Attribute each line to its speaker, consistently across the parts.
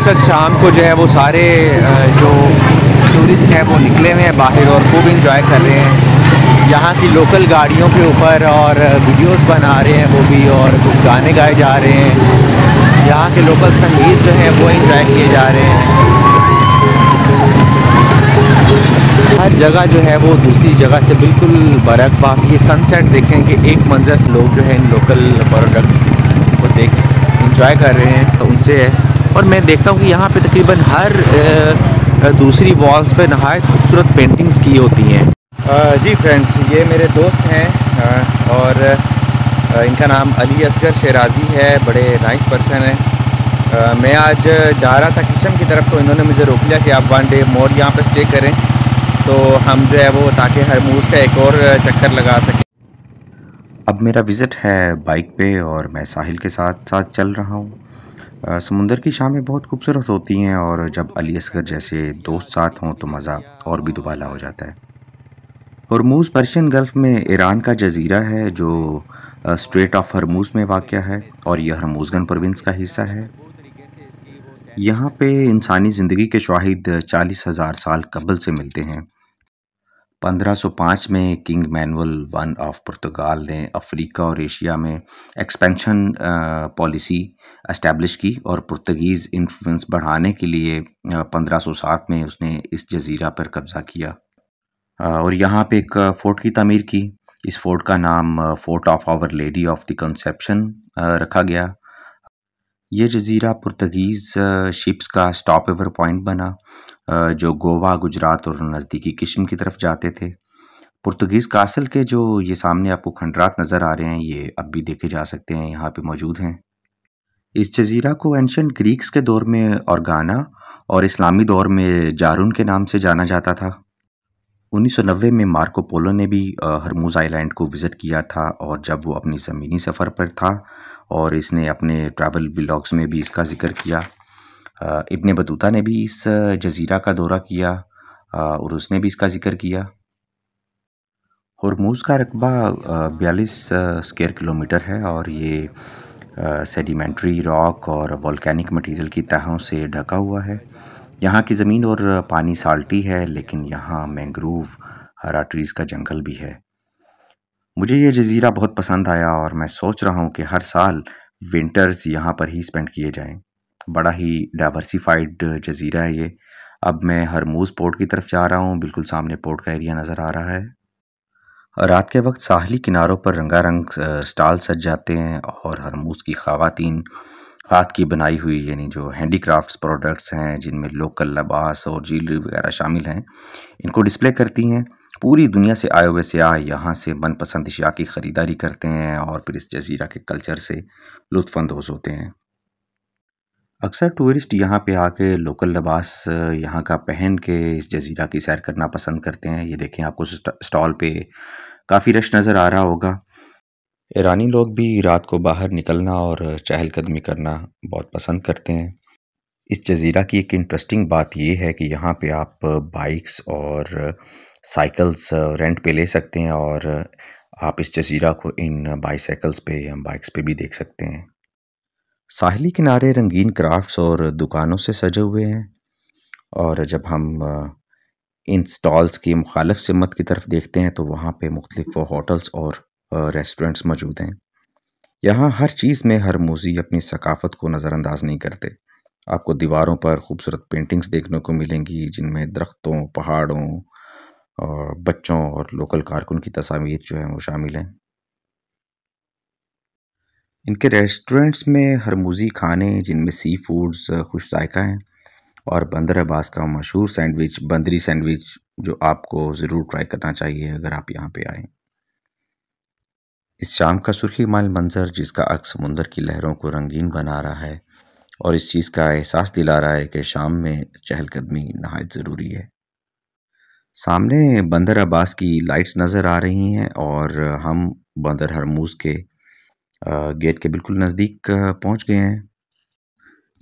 Speaker 1: इस वक्त शाम को जो है वो सारे जो टूरिस्ट हैं वो निकले हुए हैं बाहर और खूब इंजॉय कर रहे हैं यहाँ की लोकल गाड़ियों के ऊपर और वीडियोस बना रहे हैं वो भी और कुछ गाने गाए जा रहे हैं यहाँ के लोकल संगीत जो है वो इंजॉय किए जा रहे हैं हर जगह जो है वो दूसरी जगह से बिल्कुल बरक आप ये सनसेट देखें कि एक मंजर से लोग जो है इन लोकल प्रोडक्ट्स को देख इंजॉय कर रहे हैं तो उनसे और मैं देखता हूँ कि यहाँ पे तकरीबन हर दूसरी वॉल्स पे नहायत खूबसूरत पेंटिंग्स की होती हैं जी फ्रेंड्स ये मेरे दोस्त हैं और इनका नाम अली असगर शेराजी है बड़े नाइस पर्सन है मैं आज जा रहा था किचन की तरफ तो इन्होंने मुझे रोक लिया कि आप वन डे मोर यहाँ पर स्टे करें तो हम जो है वो ताकि हरमूज का एक और चक्कर लगा सकें
Speaker 2: अब मेरा विज़िट है बाइक पे और मैं साहिल के साथ साथ चल रहा हूँ समुंदर की शामें बहुत खूबसूरत होती हैं और जब अली असगर जैसे दोस्त साथ हों तो मज़ा और भी दुबाला हो जाता है हरमूज पर्शियन गल्फ़ में ईरान का जजीरा है जो स्ट्रेट ऑफ हरमूज में वाक़ है और यह हरमूजगन प्रोविंस का हिस्सा है यहाँ पे इंसानी ज़िंदगी के शाहिद चालीस हज़ार साल कबल से मिलते हैं 1505 में king Manuel one of Portugal ने अफ्रीका और एशिया में एक्सपेंशन पॉलिसी इस्टेब्लिश की और पुर्तगीज़ इन्फ्लुएंस बढ़ाने के लिए 1507 में उसने इस जजीरा पर कब्ज़ा किया और यहाँ पे एक फ़ोर्ट की तमीर की इस फोर्ट का नाम fort of our lady of the conception रखा गया ये जज़ीरा पुर्तगीज़ शिप्स का स्टॉप एवर पॉइंट बना जो गोवा गुजरात और नज़दीकी किस्म की तरफ जाते थे पुर्तगीज़ कासल के जो ये सामने आपको खंडरात नज़र आ रहे हैं ये अब भी देखे जा सकते हैं यहाँ पे मौजूद हैं इस जजीरा को एंशंट ग्रीक्स के दौर में औरगाना और इस्लामी दौर में जारून के नाम से जाना जाता था 1990 में मार्को पोलो ने भी हरमूज आइलैंड को विज़िट किया था और जब वो अपनी ज़मीनी सफ़र पर था और इसने अपने ट्रैवल ब्लॉग्स में भी इसका ज़िक्र किया इब्ने बतूता ने भी इस जजीरा का दौरा किया और उसने भी इसका ज़िक्र किया हरमूज़ का रकबा बयालीस स्क्वेयर किलोमीटर है और ये सेडिमेंट्री रॉक और वॉलैनिक मटेरियल की तहों से ढका हुआ है यहाँ की ज़मीन और पानी साल्टी है लेकिन यहाँ मैंग्रोव हरा ट्रीज़ का जंगल भी है मुझे ये जजीरा बहुत पसंद आया और मैं सोच रहा हूँ कि हर साल विंटर्स यहाँ पर ही स्पेंड किए जाएं बड़ा ही डाइवर्सिफाइड जजीरा है ये अब मैं हरमूज पोर्ट की तरफ जा रहा हूँ बिल्कुल सामने पोर्ट का एरिया नज़र आ रहा है रात के वक्त साहली किनारों पर रंगा रंग स्टॉल सज जाते हैं और हरमूज की खातन हाथ की बनाई हुई यानी जो हैंडी क्राफ्ट प्रोडक्ट्स हैं जिनमें लोकल लबास और ज्वेलरी वगैरह शामिल हैं इनको डिस्प्ले करती हैं पूरी दुनिया से आए हुए सयाह यहाँ से मनपसंद अशिया की ख़रीदारी करते हैं और फिर इस जजीरा के कल्चर से लुफानंदोज़ होते हैं अक्सर टूरिस्ट यहाँ पे आके लोकल लबास यहाँ का पहन के इस जजीरा की सैर करना पसंद करते हैं ये देखें आपको स्टॉल पे काफ़ी रश नज़र आ रहा होगा ईरानी लोग भी रात को बाहर निकलना और चहलकदमी करना बहुत पसंद करते हैं इस जजीरा की एक इंटरेस्टिंग बात यह है कि यहाँ पे आप बाइक्स और साइकिल्स रेंट पे ले सकते हैं और आप इस जजीरा को इन बाईसाइकिल्स पे या बाइक्स पे भी देख सकते हैं साहली किनारे रंगीन क्राफ्ट्स और दुकानों से सजे हुए हैं और जब हम इन स्टॉल्स की मुखालफ सिमत की तरफ देखते हैं तो वहाँ पे मुख्तलिफ होटल्स और रेस्टोरेंट्स मौजूद हैं यहाँ हर चीज़ में हर मोजी अपनी सकाफत को नज़रअंदाज नहीं करते आपको दीवारों पर खूबसूरत पेंटिंग्स देखने को मिलेंगी जिनमें दरख्तों पहाड़ों और बच्चों और लोकल कारकुन की तस्वीर जो है वो शामिल हैं इनके रेस्टोरेंट्स में हरमूजी खाने जिनमें सी फूड्स खुश जायका हैं और बंदर अब्बास का मशहूर सैंडविच बंदरी सैंडविच जो आपको ज़रूर ट्राई करना चाहिए अगर आप यहाँ पे आएँ इस शाम का सुर्खी माल मंज़र जिसका अक्स समुंदर की लहरों को रंगीन बना रहा है और इस चीज़ का एहसास दिला रहा है कि शाम में चहलकदमी नहायत ज़रूरी है सामने बंदर अब्बास की लाइट्स नज़र आ रही हैं और हम बंदर हरमूज के गेट के बिल्कुल नज़दीक पहुंच गए हैं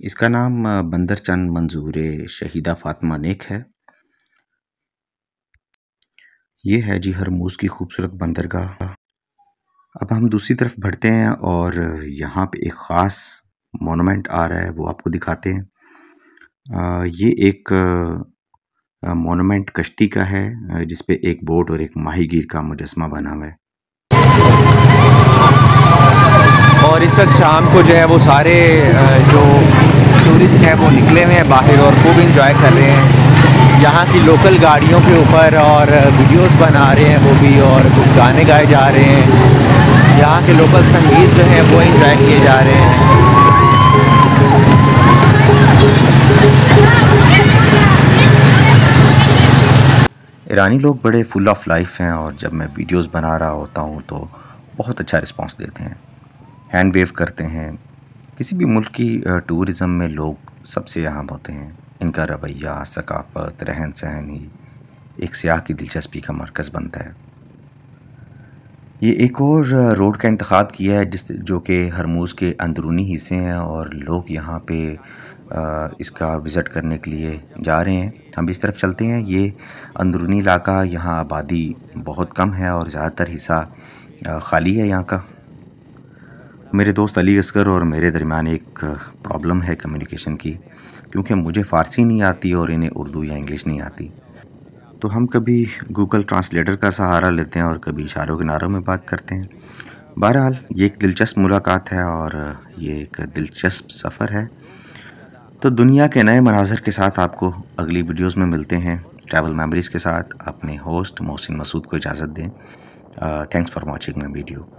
Speaker 2: इसका नाम बंदर चंद मंजूर शहीदा फातमा नेक है ये है जी हरमूज की खूबसूरत बंदरगाह अब हम दूसरी तरफ बढ़ते हैं और यहाँ पे एक ख़ास मोनूमेंट आ रहा है वो आपको दिखाते हैं ये एक मोनुमेंट कश्ती का है जिसपे एक बोट और एक माहीगीर का मुजस्मा बना हुआ है
Speaker 1: और इस वक्त शाम को जो है वो सारे जो टूरिस्ट हैं वो निकले हुए हैं बाहर और खूब इंजॉय कर रहे हैं यहाँ की लोकल गाड़ियों के ऊपर और वीडियोस बना रहे हैं वो भी और कुछ गाने गाए जा रहे हैं यहाँ के लोकल संगीत जो है वो इंजॉय किए जा रहे हैं
Speaker 2: ईरानी लोग बड़े फुल ऑफ लाइफ हैं और जब मैं वीडियोस बना रहा होता हूँ तो बहुत अच्छा रिस्पांस देते हैं हैंड वेव करते हैं किसी भी मुल्क की टूरिज़म में लोग सबसे अहम होते हैं इनका रवैया सकाफत रहन सहन ही एक सयाह की दिलचस्पी का मरकज़ बनता है ये एक और रोड का इंतखब किया है जिस जो कि हरमूज़ के अंदरूनी हिस्से हैं और लोग यहाँ पे इसका विज़िट करने के लिए जा रहे हैं हम इस तरफ चलते हैं ये अंदरूनी इलाका यहाँ आबादी बहुत कम है और ज़्यादातर हिस्सा खाली है यहाँ का मेरे दोस्त अली असगर और मेरे दरमियान एक प्रॉब्लम है कम्युनिकेशन की क्योंकि मुझे फ़ारसी नहीं आती और इन्हें उर्दू या इंग्लिश नहीं आती तो हम कभी गूगल ट्रांसलेटर का सहारा लेते हैं और कभी इशारों किनारों में बात करते हैं बहरहाल ये एक दिलचस्प मुलाकात है और ये एक दिलचस्प सफ़र है तो दुनिया के नए मनाजर के साथ आपको अगली वीडियोस में मिलते हैं ट्रैवल मेमोरीज़ के साथ अपने होस्ट मोहसिन मसूद को इजाज़त दें thanks for watching my video